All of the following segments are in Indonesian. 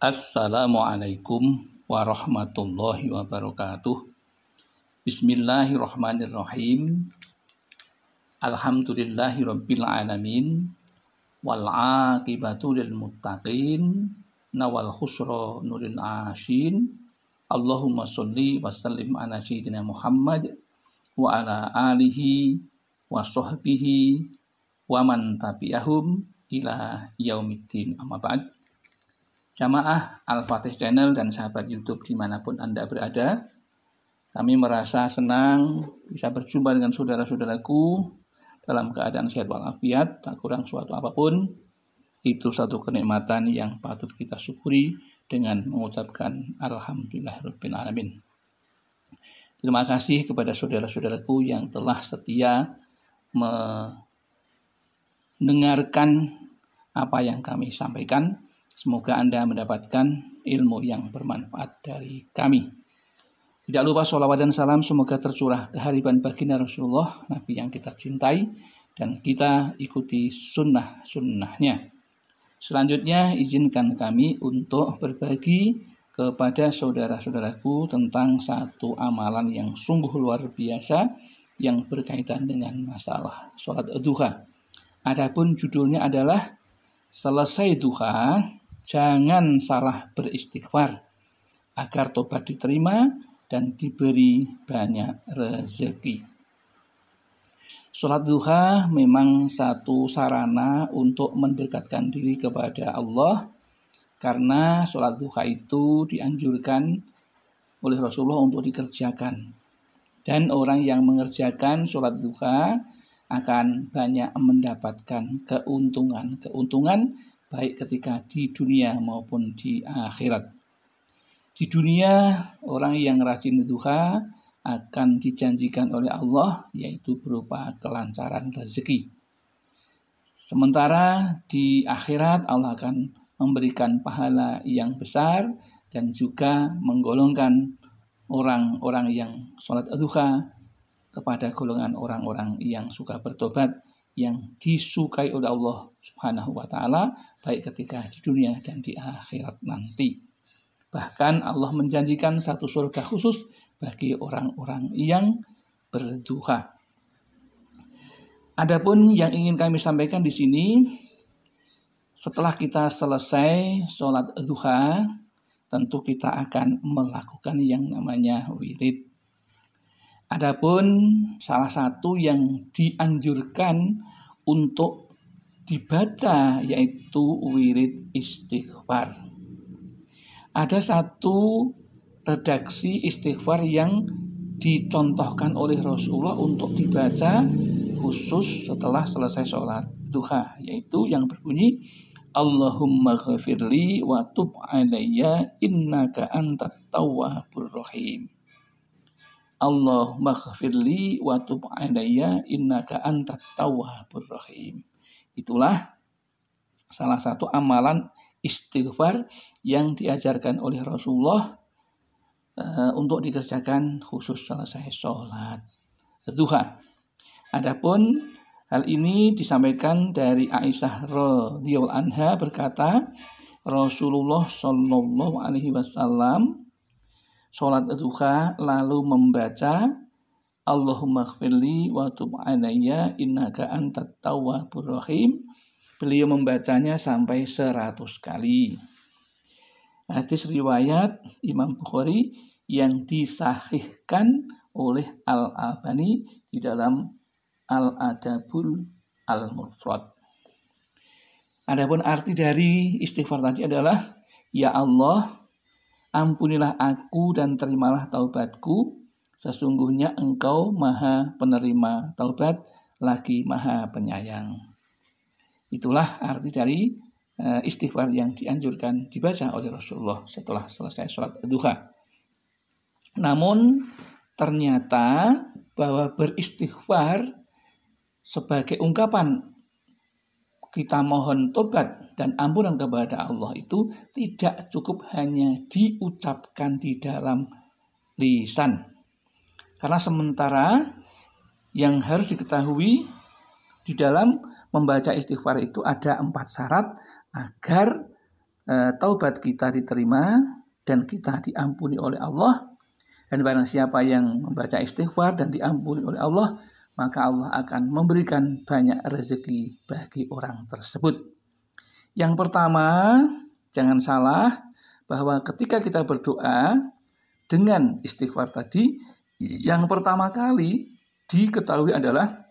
Assalamualaikum warahmatullahi wabarakatuh. Bismillahirrahmanirrahim. Alhamdulillahi rabbil alamin wal aqibatu lil muttaqin nawal khusra nuril ashin. Allahumma sholli wa sallim ala sayyidina Muhammad wa ala alihi wa sahbihi wa man tabi'ahum ila yaumiddin amma ba'du jamaah Al-Fatih Channel dan sahabat YouTube dimanapun Anda berada. Kami merasa senang bisa berjumpa dengan saudara-saudaraku dalam keadaan sehat walafiat, tak kurang suatu apapun. Itu satu kenikmatan yang patut kita syukuri dengan mengucapkan Alhamdulillahirrahmanirrahim. Terima kasih kepada saudara-saudaraku yang telah setia mendengarkan apa yang kami sampaikan Semoga Anda mendapatkan ilmu yang bermanfaat dari kami. Tidak lupa sholawat dan salam semoga tercurah kehariban baginda Rasulullah, Nabi yang kita cintai, dan kita ikuti sunnah-sunnahnya. Selanjutnya, izinkan kami untuk berbagi kepada saudara-saudaraku tentang satu amalan yang sungguh luar biasa yang berkaitan dengan masalah sholat duha. Adapun judulnya adalah selesai duha jangan salah beristighfar agar tobat diterima dan diberi banyak rezeki. Sholat duha memang satu sarana untuk mendekatkan diri kepada Allah karena sholat duha itu dianjurkan oleh Rasulullah untuk dikerjakan. Dan orang yang mengerjakan sholat duha akan banyak mendapatkan keuntungan-keuntungan baik ketika di dunia maupun di akhirat. Di dunia, orang yang rajin duha akan dijanjikan oleh Allah, yaitu berupa kelancaran rezeki. Sementara di akhirat, Allah akan memberikan pahala yang besar dan juga menggolongkan orang-orang yang sholat duha kepada golongan orang-orang yang suka bertobat yang disukai oleh Allah Subhanahu wa taala baik ketika di dunia dan di akhirat nanti. Bahkan Allah menjanjikan satu surga khusus bagi orang-orang yang berduha. Adapun yang ingin kami sampaikan di sini setelah kita selesai sholat duha, tentu kita akan melakukan yang namanya wirid. Adapun salah satu yang dianjurkan untuk dibaca yaitu wirid istighfar. Ada satu redaksi istighfar yang dicontohkan oleh Rasulullah untuk dibaca khusus setelah selesai sholat duha yaitu yang berbunyi Allahumma ghafirli wa tub alayya innaka antat tawwabur rahim Allahumma khfirli wa tub alayya innaka antat tawwabur rahim. Itulah salah satu amalan istighfar yang diajarkan oleh Rasulullah eh, untuk dikerjakan khusus selesai sholat duha. Adapun hal ini disampaikan dari Aisyah radhiyallahu anha berkata Rasulullah Shallallahu alaihi wasallam sholat duha lalu membaca Allahumma khfirli wa tub alayya innaka antat tawwabur rahim. Beliau membacanya sampai seratus kali. Hadis riwayat Imam Bukhari yang disahihkan oleh al Abani di dalam Al-Adabul Al-Mufrad. Adapun arti dari istighfar tadi adalah Ya Allah, Ampunilah aku dan terimalah taubatku, sesungguhnya engkau maha penerima taubat, lagi maha penyayang. Itulah arti dari eh, istighfar yang dianjurkan dibaca oleh Rasulullah setelah selesai sholat duha. Namun ternyata bahwa beristighfar sebagai ungkapan kita mohon tobat dan ampunan kepada Allah itu tidak cukup hanya diucapkan di dalam lisan. Karena sementara yang harus diketahui di dalam membaca istighfar itu ada empat syarat agar e, taubat kita diterima dan kita diampuni oleh Allah. Dan barang siapa yang membaca istighfar dan diampuni oleh Allah, maka Allah akan memberikan banyak rezeki bagi orang tersebut. Yang pertama, jangan salah bahwa ketika kita berdoa dengan istighfar tadi, yang pertama kali diketahui adalah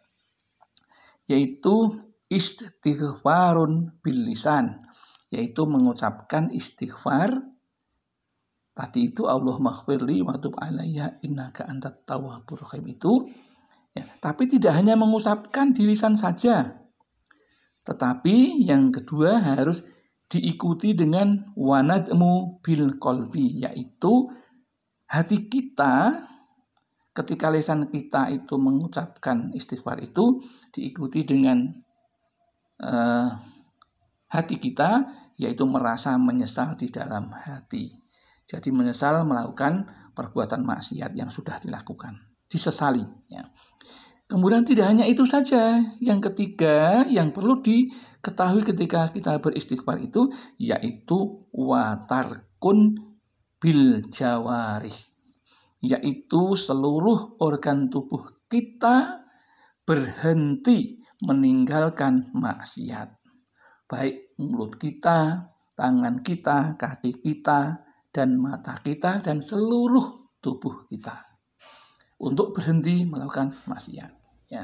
yaitu istighfarun bilisan, yaitu mengucapkan istighfar Tadi itu Allah maghfirli wa tub alayya innaka antat tawwabur rahim itu Ya, tapi tidak hanya mengusapkan di lisan saja, tetapi yang kedua harus diikuti dengan wanadmu bil kolbi, yaitu hati kita ketika lisan kita itu mengucapkan istighfar itu diikuti dengan uh, hati kita yaitu merasa menyesal di dalam hati. Jadi menyesal melakukan perbuatan maksiat yang sudah dilakukan disesali. Ya. Kemudian tidak hanya itu saja, yang ketiga yang perlu diketahui ketika kita beristighfar itu yaitu watarkun bil jawari, yaitu seluruh organ tubuh kita berhenti meninggalkan maksiat. Baik mulut kita, tangan kita, kaki kita, dan mata kita, dan seluruh tubuh kita untuk berhenti melakukan maksiat. Ya.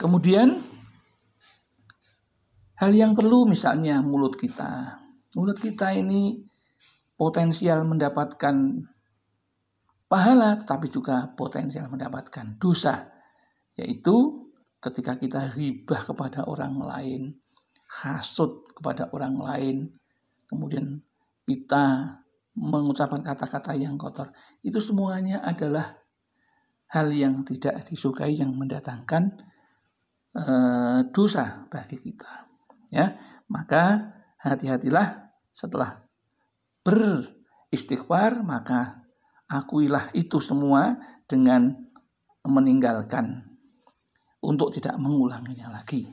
Kemudian hal yang perlu misalnya mulut kita. Mulut kita ini potensial mendapatkan pahala tetapi juga potensial mendapatkan dosa yaitu ketika kita ribah kepada orang lain, hasut kepada orang lain, kemudian kita mengucapkan kata-kata yang kotor. Itu semuanya adalah hal yang tidak disukai yang mendatangkan e, dosa bagi kita. Ya, maka hati-hatilah setelah beristighfar maka akuilah itu semua dengan meninggalkan untuk tidak mengulanginya lagi.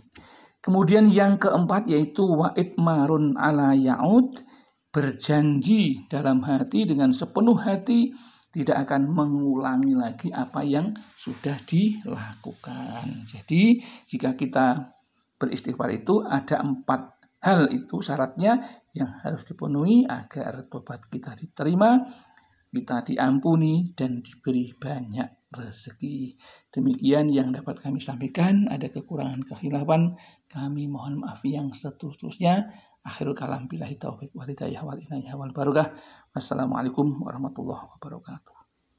Kemudian yang keempat yaitu wa'id marun ala ya'ud berjanji dalam hati dengan sepenuh hati tidak akan mengulangi lagi apa yang sudah dilakukan. Jadi jika kita beristighfar itu ada empat hal itu syaratnya yang harus dipenuhi agar tobat kita diterima, kita diampuni dan diberi banyak rezeki. Demikian yang dapat kami sampaikan. Ada kekurangan kehilafan, kami mohon maaf yang seterusnya akhirul kalam bila hitaufik walidayah wal inayah wal wassalamualaikum warahmatullahi wabarakatuh